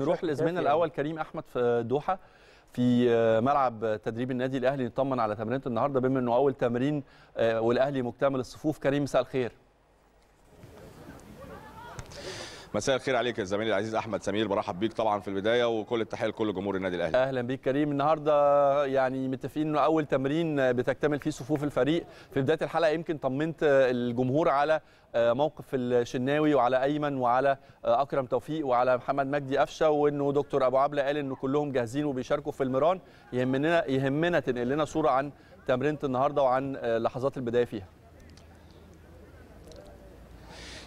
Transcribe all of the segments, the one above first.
نروح لزميلنا الاول يعني. كريم احمد في دوحه في آه، ملعب تدريب النادي الاهلي نطمن على تمرينه النهارده بما انه اول تمرين آه، والاهلي مكتمل الصفوف كريم مساء الخير مساء الخير عليك يا زميلي العزيز احمد سمير برحب بيك طبعا في البدايه وكل التحيه لكل جمهور النادي الاهلي اهلا بيك كريم النهارده يعني متفقين انه اول تمرين بتكتمل فيه صفوف الفريق في بدايه الحلقه يمكن طمنت الجمهور على موقف الشناوي وعلى ايمن وعلى اكرم توفيق وعلى محمد مجدي قفشه وانه دكتور ابو عبله قال ان كلهم جاهزين وبيشاركوا في المران يهمنا يهمنا تنقل لنا صوره عن تمرينه النهارده وعن لحظات البدايه فيها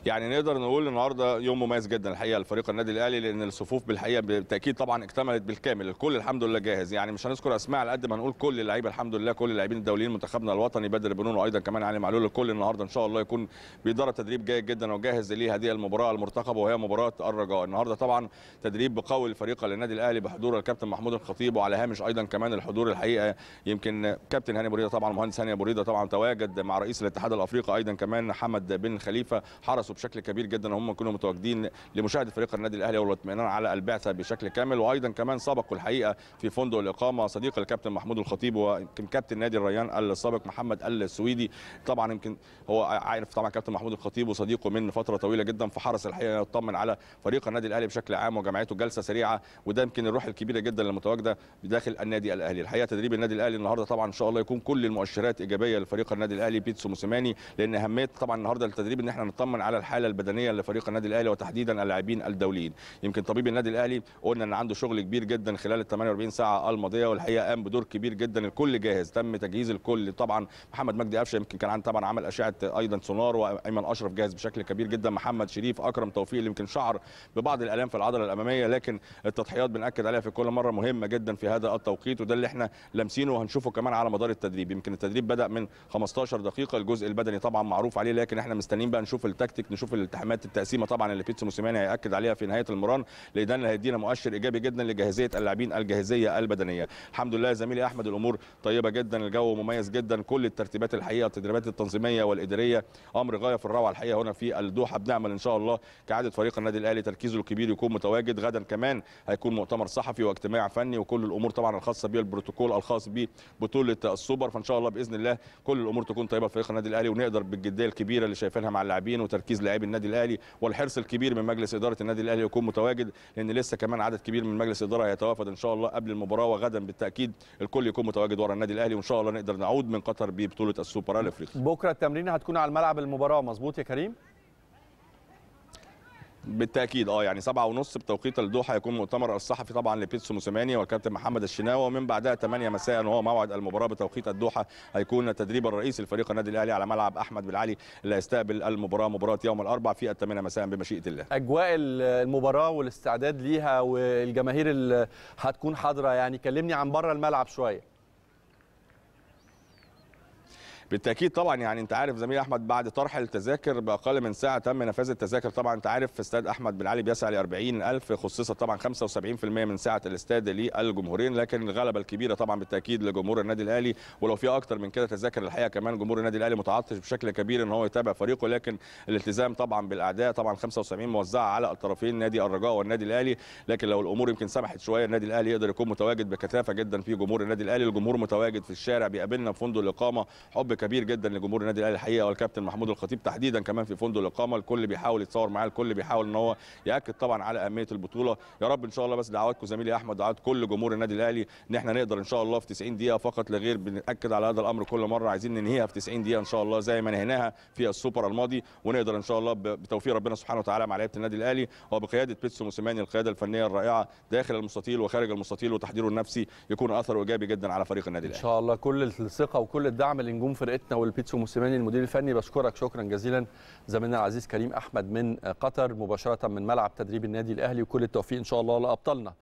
يعني نقدر نقول النهارده يوم مميز جدا الحقيقه لفريق النادي الاهلي لان الصفوف بالحقيقه بالتاكيد طبعا اكتملت بالكامل الكل الحمد لله جاهز يعني مش هنذكر اسماء على قد ما هنقول كل اللعيبه الحمد لله كل اللاعبين الدوليين منتخبنا الوطني بدر بنون وايضا كمان علي معلول الكل النهارده ان شاء الله يكون بيدرب تدريب جيد جدا وجاهز لهذه المباراه المرتقبه وهي مباراه الرجاء النهارده طبعا تدريب بقوي الفريق للنادي الاهلي بحضور الكابتن محمود الخطيب وعلى هامش ايضا كمان الحضور الحقيقه يمكن كابتن هاني بريده طبعا مهندس هاني بريده طبعا تواجد مع رئيس الاتحاد الافريقي ايضا كمان محمد بن خليفه حرس بشكل كبير جدا هم كانوا متواجدين لمشاهده فريق النادي الاهلي والاطمئنان على البعثه بشكل كامل وايضا كمان سبقوا الحقيقه في فندق الاقامه صديق الكابتن محمود الخطيب ويمكن كابتن نادي الريان السابق محمد السويدي طبعا يمكن هو عارف طبعا كابتن محمود الخطيب وصديقه من فتره طويله جدا فحرص الحقيقه يطمن على فريق النادي الاهلي بشكل عام وجمعيته جلسه سريعه وده يمكن الروح الكبيره جدا المتواجده داخل بداخل النادي الاهلي الحقيقه تدريب النادي الاهلي النهارده طبعا ان شاء الله يكون كل المؤشرات ايجابيه لفريق النادي الاهلي بيتسو موسيماني لان اهميه طبعا النهارده التدريب ان احنا نطمن على الحاله البدنيه لفريق النادي الاهلي وتحديدا اللاعبين الدوليين يمكن طبيب النادي الاهلي قلنا ان عنده شغل كبير جدا خلال ال 48 ساعه الماضيه والحقيقه قام بدور كبير جدا الكل جاهز تم تجهيز الكل طبعا محمد مجدي قفشه يمكن كان طبعا عمل اشعه ايضا سونار وايمن اشرف جاهز بشكل كبير جدا محمد شريف اكرم توفيق اللي يمكن شعر ببعض الالام في العضله الاماميه لكن التضحيات بناكد عليها في كل مره مهمه جدا في هذا التوقيت وده اللي احنا لامسينه وهنشوفه كمان على مدار التدريب يمكن التدريب بدا من 15 دقيقه الجزء البدني طبعا معروف عليه لكن احنا مستنيين بقى نشوف التكتيك نشوف الالتحامات التقسيمه طبعا اللي بيتسو موسيماني هياكد عليها في نهايه المران لان هيدينا مؤشر ايجابي جدا لجاهزيه اللاعبين الجاهزيه البدنيه الحمد لله زميلي احمد الامور طيبه جدا الجو مميز جدا كل الترتيبات الحقيقه التدريبات التنظيميه والاداريه امر غايه في الروعه الحقيقه هنا في الدوحه بنعمل ان شاء الله كعاده فريق النادي الاهلي تركيزه الكبير يكون متواجد غدا كمان هيكون مؤتمر صحفي واجتماع فني وكل الامور طبعا الخاصه بالبروتوكول الخاص ببطوله السوبر فان شاء الله باذن الله كل الامور تكون طيبه في فريق النادي الاهلي ونقدر بالجديه الكبيره اللي شايفينها مع اللاعبين وتركيز لاعبي النادي الاهلي والحرص الكبير من مجلس اداره النادي الاهلي يكون متواجد لان لسه كمان عدد كبير من مجلس الاداره هيتوافد ان شاء الله قبل المباراه وغدا بالتاكيد الكل يكون متواجد ورا النادي الاهلي وان شاء الله نقدر نعود من قطر ببطوله السوبر الافريقي بكره التمرين هتكون على الملعب المباراه مظبوط يا كريم بالتاكيد اه يعني سبعة ونص بتوقيت الدوحه يكون مؤتمر الصحفي طبعا لبيتسو موسيماني والكابتن محمد الشناوي ومن بعدها 8 مساء وهو موعد المباراه بتوقيت الدوحه هيكون تدريب الرئيس لفريق النادي الاهلي على ملعب احمد بالعلي اللي هيستقبل المباراه مباراه يوم الاربعاء في 8 مساء بمشيئه الله. اجواء المباراه والاستعداد ليها والجماهير اللي هتكون حاضره يعني كلمني عن بره الملعب شويه. بالتاكيد طبعا يعني انت عارف زميلي احمد بعد طرح التذاكر باقل من ساعه تم نفاذ التذاكر طبعا انت عارف استاد احمد بن علي بيسعى ل 40000 خصصت طبعا 75% من سعه الاستاد للجمهورين لكن الغلبه الكبيره طبعا بالتاكيد لجمهور النادي الاهلي ولو في اكتر من كده تذاكر الحقيقه كمان جمهور النادي الاهلي متعطش بشكل كبير ان هو يتابع فريقه لكن الالتزام طبعا بالاعداء طبعا 75 موزعه على الطرفين نادي الرجاء والنادي الاهلي لكن لو الامور يمكن سمحت شويه النادي الاهلي يقدر يكون متواجد بكثافه جدا في جمهور النادي الاهلي الجمهور متواجد في الشارع بيقابلنا في فندق الاقامه حب كبير جدا لجمهور النادي الاهلي الحقيقه والكابتن محمود الخطيب تحديدا كمان في فندق الاقامه الكل بيحاول يتصور معاه الكل بيحاول ان هو ياكد طبعا على اهميه البطوله يا رب ان شاء الله بس دعواتكم زميلي احمد دعوات كل جمهور النادي الاهلي ان احنا نقدر ان شاء الله في 90 دقيقه فقط لا غير بناكد على هذا الامر كل مره عايزين ننهيها في 90 دقيقه ان شاء الله زي ما نهيناها في السوبر الماضي ونقدر ان شاء الله بتوفيق ربنا سبحانه وتعالى مع لعيبه النادي الاهلي وبقياده بيتسو موسيماني القياده الفنيه الرائعه داخل المستطيل وخارج المستطيل وتحضيره النفسي يكون اثره ايجابي جدا على فريق النادي الاهلي ان شاء الله كل الثقه وكل الدعم لنجوم فرقتنا والبيتسو موسيماني المدير الفني بشكرك شكرا جزيلا زميلنا العزيز كريم احمد من قطر مباشره من ملعب تدريب النادي الاهلي وكل التوفيق ان شاء الله لابطالنا